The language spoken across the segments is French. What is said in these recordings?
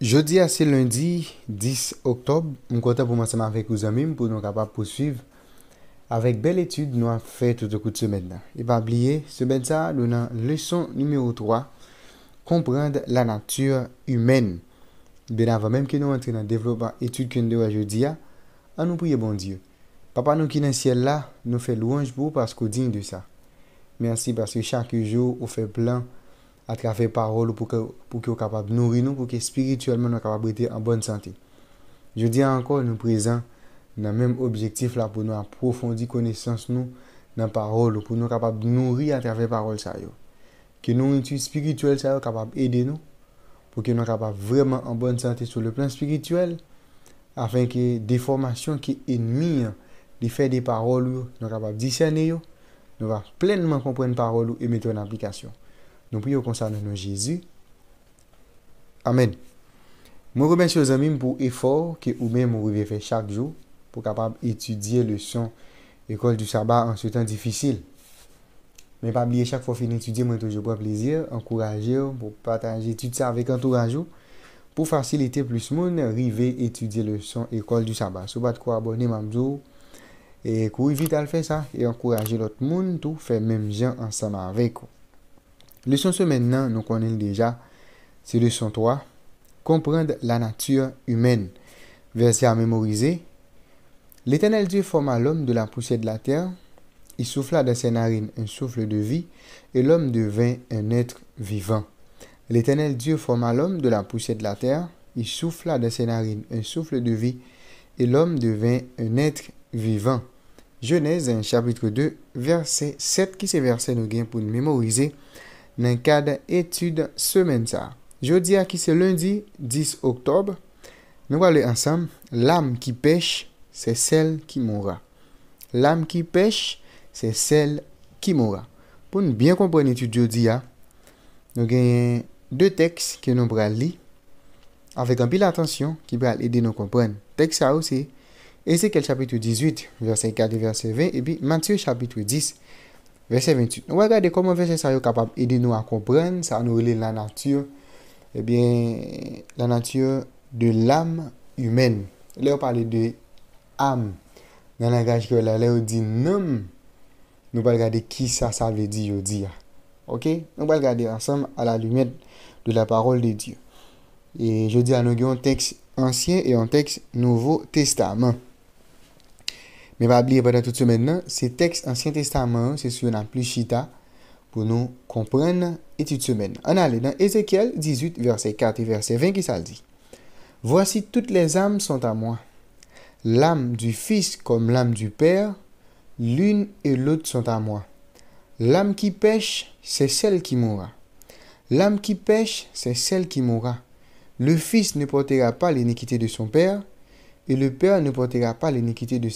Jodi a se lundi, 10 oktob, mwen konta pou mwen seman vek ou zanmim pou nou kapap poswiv. Awek bel etude nou a fey tout okout semen nan. E pa abliye, semen sa nou nan leson nimeyo 3, komprend la natyur ymen. Ben avan menm ki nou entren nan devlopan etude kwen dewa jodi a, an nou priye bon diyo. Papa nou ki nan siel la, nou fey louanj pou ou paskou din de sa. Mersi paske chak yo ou fey plan. à travers parole pour que pour que capable nourrir nous pour que spirituellement nous capable être en bonne santé. Je dis encore nous présents dans le même objectif là pour nous approfondir connaissance nous dans parole pour nous capable nourrir à travers parole ça yo. Que nourriture spirituelle ça capable aider nous pour que nous capable vraiment en bonne santé sur le plan spirituel afin que des formations qui ennemies les faits des paroles nous capable discerner nous va pleinement comprendre parole et mettre en application. Nou priyo konsan nanon Jezu. Amen. Mwen remen chouzan mim pou efor ki ou men mwen rive fe chak jou pou kapab etudye le son ekol du sabat an sou tan difisil. Men pa blye chak pou fin etudye mwen toujou pou ap lezyer, ankouraje ou pou patanje etudye sa vek an tou rajou pou fasilite plus moun rive etudye le son ekol du sabat. Sou bat kwa abone mamzou e kou evite al fe sa e ankouraje lot moun tou fe menm jan ansama vek ou. Leçon ce maintenant, nous connaissons déjà. C'est leçon 3. Comprendre la nature humaine. Verset à mémoriser. L'Éternel Dieu forma l'homme de la poussée de la terre. Il souffla dans ses narines un souffle de vie et l'homme devint un être vivant. L'Éternel Dieu forma l'homme de la poussée de la terre. Il souffla dans ses narines un souffle de vie et l'homme devint un être vivant. Genèse chapitre 2, verset 7, qui c'est verset nous gain pour nous mémoriser. nan kade etude semen sa. Jodia ki se lundi, 10 oktob, nou wale ansam, l'am ki pech, se sel ki mouwa. L'am ki pech, se sel ki mouwa. Pou nou byen kompren etude jodia, nou genye de teks ki nou pral li, avèk an pi l'atansyon ki pral edi nou kompren. Tek sa osi, esek el chapitou 18, versen 4, versen 20, epi mantye chapitou 10, Verset 28. Nou bal gade koman verset sa yo kapab edi nou a kompren. Sa nou rele la natyur. Ebyen eh la natyur de l'am yumen. Le yo pale de am. Nan langaj ke la le yo di nam. Nou bal gade ki sa sa ve di yo di ya. Ok. Nou bal gade ansam a la lumet de la parol de di yo. Je di anogyo an teks ansyen e an teks nouvo testam. Mais va oublier pendant toute semaine, ces textes Ancien Testament, c'est sur la plus chita pour nous comprendre et toute semaine. On allait dans Ézéchiel 18, verset 4 et verset 20 qui ça dit. Voici toutes les âmes sont à moi. L'âme du Fils comme l'âme du Père, l'une et l'autre sont à moi. L'âme qui pêche, c'est celle qui mourra. L'âme qui pêche, c'est celle qui mourra. Le Fils ne portera pas l'iniquité de son Père, et le Père ne portera pas l'iniquité de,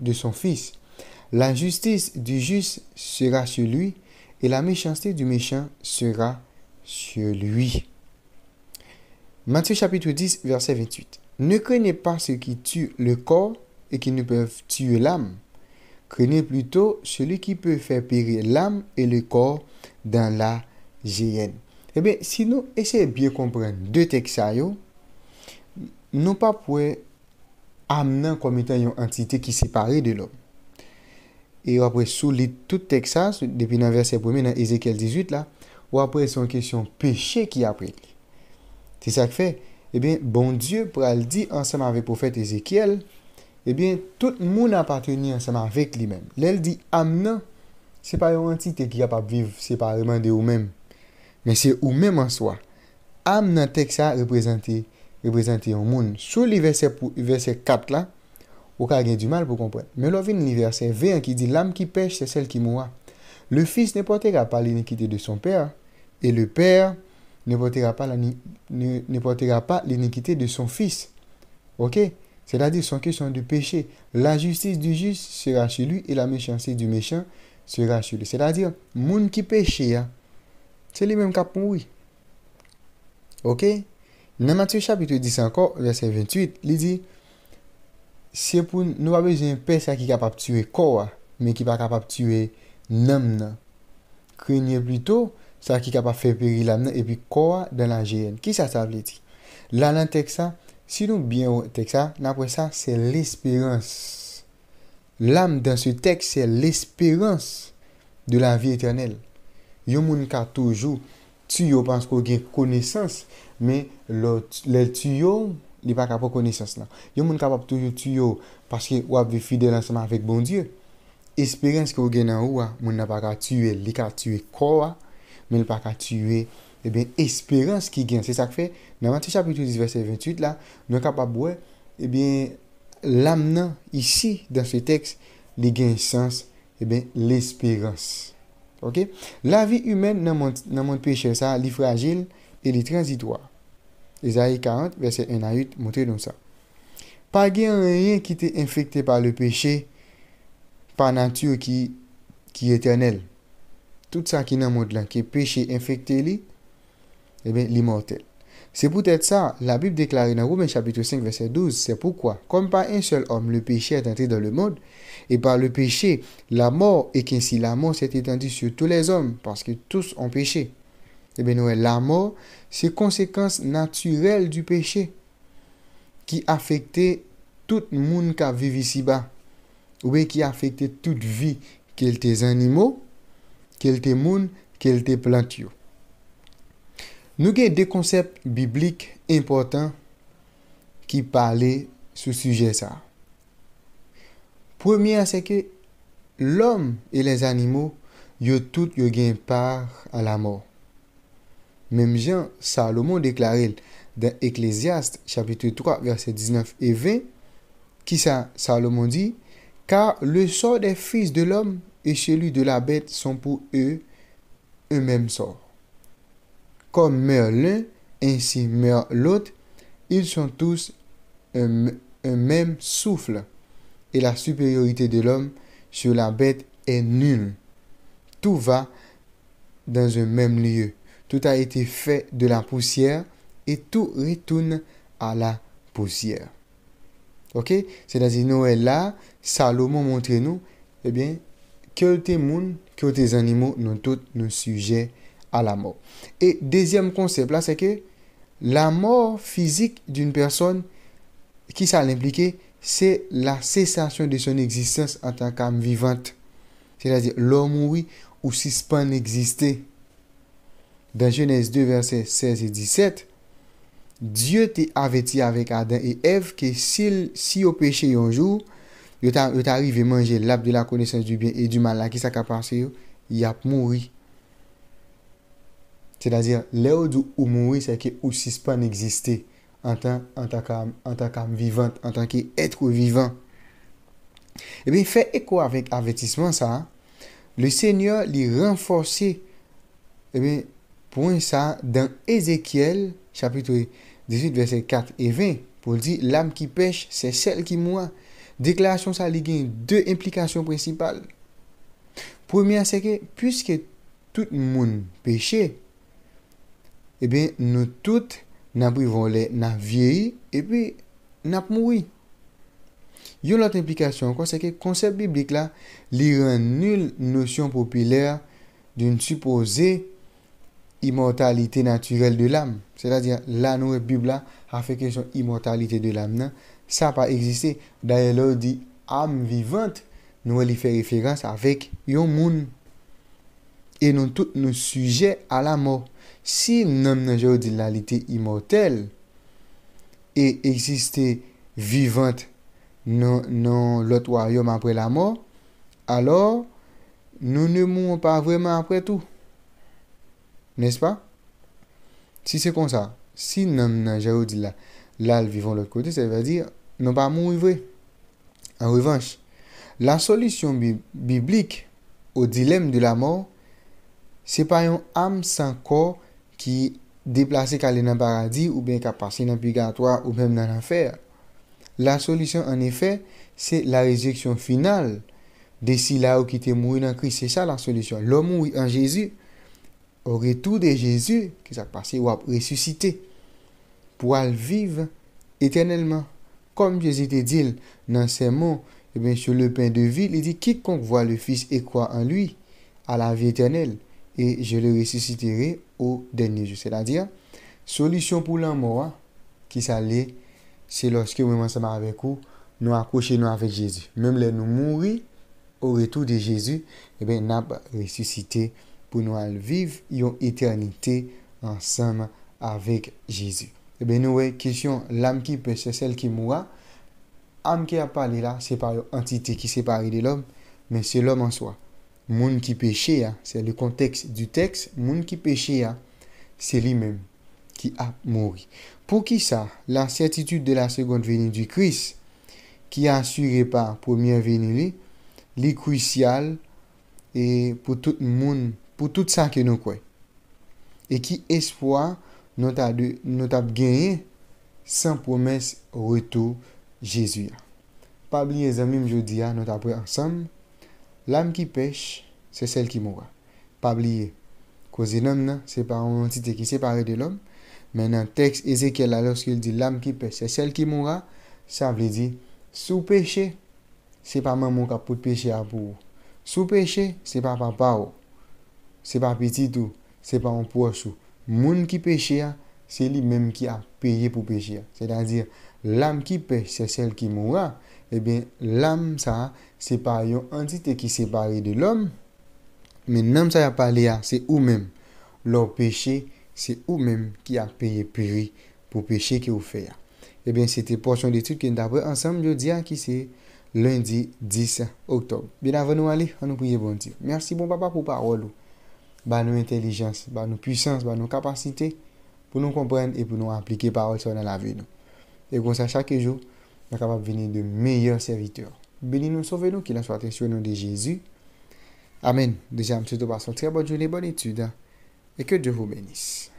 de, son Fils. L'injustice du juste sera sur lui, et la méchanceté du méchant sera sur lui. Matthieu chapitre 10, verset 28. Ne craignez pas ceux qui tuent le corps et qui ne peuvent tuer l'âme. Craignez plutôt celui qui peut faire périr l'âme et le corps dans la géhenne. Eh bien, si nous essayons de bien comprendre deux textes, nou pa pou e amenan kwa mitan yon entite ki separe de l'om. E wapre sou li tout teksas, depi nan verse 1 nan Ezekiel 18 la, wapre son kesyon peche ki apre. Ti sa kfe, e ben, bon die pou al di ansanman vek profet Ezekiel, e ben, tout moun apatreni ansanman vek li men. Le el di amenan, separe yon entite ki kapap viv separeman de ou men, men se ou men man swa. Amenan teksa reprezenti représenté un monde. Sous le verset, verset 4 là, y a du mal pour comprendre. Mais l'on vient verset 20 qui dit L'âme qui pêche, c'est celle qui mourra. Le fils ne portera pas l'iniquité de son père, et le père ne portera pas, la, portera pas l'iniquité de son fils. Ok C'est-à-dire, son question de péché. La justice du juste sera chez lui, et la méchanceté du méchant sera chez lui. C'est-à-dire, monde qui pêche hein, ». c'est lui-même qui a Ok Nan matri chapitre 10 anko, verset 28, li di, se pou nou pa bezin pe sa ki kapap tue kowa, men ki pa kapap tue nanm nan. Krenye plito, sa ki kapap fe peri lanm nan, epi kowa dan lan jiren. Ki sa sa ap leti? Lan nan tek sa, si nou byen ou tek sa, nan pou sa, se l'espirans. Lan dan se tek se l'espirans de lan vi eternel. Yon moun ka toujou, tu yo pans kou gen konesans, men lè tu yo li pa ka pou konesans la yo moun kapap toujou tu yo paske wap vi fide lanseman avik bon die esperans ki ou gen nan ou wa moun nan pa ka tuye li ka tuye kwa men pa ka tuye esperans ki gen se sak fe nan mati chapitou 10 verset 28 la nou kapap wè l amenan ishi dan se teks li gen sens l esperans la vi yumen nan moun peche sa li fragil et les transitoires. Esaïe 40, verset 1 à 8, montre-nous ça. Pas de rien qui était infecté par le péché, par nature qui, qui est éternelle. Tout ça qui est dans le monde qui est péché infecté, eh bien, l'immortel. C'est peut-être ça, la Bible déclare dans Romains chapitre 5, verset 12, c'est pourquoi, comme par un seul homme, le péché est entré dans le monde, et par le péché, la mort, et qu'ainsi la mort s'est étendue sur tous les hommes, parce que tous ont péché. Ebe eh nou e la mò, se konsekans natsyrel du peche ki afekte tout moun ka vivi si ba. Ou e ki afekte tout vi kelte zanimou, kelte moun, kelte plantiyou. Nou gen de konsep biblik impotant ki pale sou suje sa. Premier se ke l'om e le zanimou yo tout yo gen par a la mò. Même Jean, Salomon déclarait dans Ecclésiaste chapitre 3 verset 19 et 20 qui ça Salomon dit car le sort des fils de l'homme et celui de la bête sont pour eux un même sort. Comme meurt l'un, ainsi meurt l'autre, ils sont tous un même souffle et la supériorité de l'homme sur la bête est nulle. Tout va dans un même lieu. Tout a été fait de la poussière et tout retourne à la poussière. Ok? C'est-à-dire, Noël là, Salomon montre nous, eh bien, que tes monde, que tes animaux, nous tous nous sujets à la mort. Et deuxième concept là, c'est que la mort physique d'une personne, qui ça l'impliquer, c'est la cessation de son existence en tant qu'âme vivante. C'est-à-dire, l'homme oui ou suspend existé dans Genèse 2, verset 16 et 17, Dieu t'a averti avec Adam et Ève que si au péché un jour, tu arrivé à manger l'arbre de la connaissance du bien et du mal, là, qui s'est il a mouru. C'est-à-dire, là où mourir, c'est que ou pas pas en tant, en tant qu'âme vivante, en tant qu'être vivant. Et eh bien, fait écho avec avertissement ça, hein? le Seigneur lui renforcer, et eh bien, pon sa dan Ezekiel chapitre 18 verset 4 e 20 pou di l'am ki pech se sel ki moua. Deklarasyon sa ligin, de implikasyon presipal. Premier seke pwiske tout moun peche, e eh ben nou tout nan privole nan vieyi e pi nan moui. Yo lot implikasyon kwa seke konsep biblik la, li ren nul nosyon popiler din supose imortalité naturelle de l'âme. C'est-à-dire, la noue bibla a fèkè son imortalité de l'âme nan, sa pa egzistè. Da yè lò di, âme vivante, noue li fèk référense avèk yon moun e nou tout nou sujè a la mò. Si noum nou jò di l'alité imortal e egzistè vivante nou lòt waryom apè la mò, alò, nou nou moun pa vwèman apè tou. N'est-ce pas Si c'est comme ça, si nous na dit là, là, vivons de l'autre côté, ça veut dire, nous pas mourir. En revanche, la solution biblique au dilemme de la mort, c'est pas une âme sans corps qui déplacée dans le paradis ou bien qu'à passé dans le purgatoire ou même dans l'enfer. La solution, en effet, c'est la réjection finale. de là où qui était mort dans Christ, c'est ça la solution. L'homme oui en Jésus au retour de Jésus, qui s'est passé, ou a ressuscité, pour aller vivre éternellement. Comme Jésus te dit dans ses mots, eh bien, sur le pain de vie, il dit, quiconque voit le Fils et croit en lui, à la vie éternelle, et je le ressusciterai au dernier jour. C'est-à-dire, solution pour la mort, hein, qui s'allait, c'est lorsque nous ensemble avec vous, nous accrochons avec Jésus. Même les nous mourir, au retour de Jésus, et eh bien, ressuscité pour nous vivre une éternité ensemble avec Jésus. Eh bien, nous, question, l'âme qui peut, c'est celle qui mourra. L'âme qui a parlé là, c'est par l'entité qui sépare de l'homme, mais c'est l'homme en soi. Moun qui péché, hein, c'est le contexte du texte. Moun qui péché, hein, c'est lui-même qui a mouru. Pour qui ça La certitude de la seconde venue du Christ, qui est assurée par la première venue, est crucial et pour tout le monde pou tout sa ke nou kwe. E ki espoa nou tab genye, san promes retou jesuyan. Pabliye zanmim jodi ya nou tabwe ansam, lam ki pech se sel ki mouwa. Pabliye, kozenam nan, se pa an entite ki separe de lom, men nan tekst Ezekiel la los ke li di, lam ki pech se sel ki mouwa, sa vle di, sou peche, se pa mamon ka pout peche apou. Sou peche, se pa papa ou. Oh. c'est pas petit tout, c'est pas un poisson. monde qui pêche, c'est lui-même qui a payé pour pécher. C'est-à-dire, l'âme qui pêche, c'est celle qui mourra. Eh bien, l'âme, ça, c'est pas une entité qui s'est séparée de l'homme. Mais l'âme, ça, pas a c'est ou même. Leur péché, c'est ou même qui a payé prix pour pécher, qui offert. fait. Eh bien, c'était portion d'étude que est ensemble, je dis qui c'est lundi 10 octobre. Bien, avant nous aller, on nous prie bon Dieu. Merci, bon papa, pour parole nos bah, nou bah, nos ba nos puissances, ba nou pour pou nou comprendre et pou nou appliquer parole la vie nou. ça, chaque jour, nous sommes capables de venir de meilleurs serviteurs. Bénis nous sauve nous qu'il soit soate nom nous de Jésus. Amen. deuxième msou tou très bonne journée, bonne étude. Hein. Et que Dieu vous bénisse.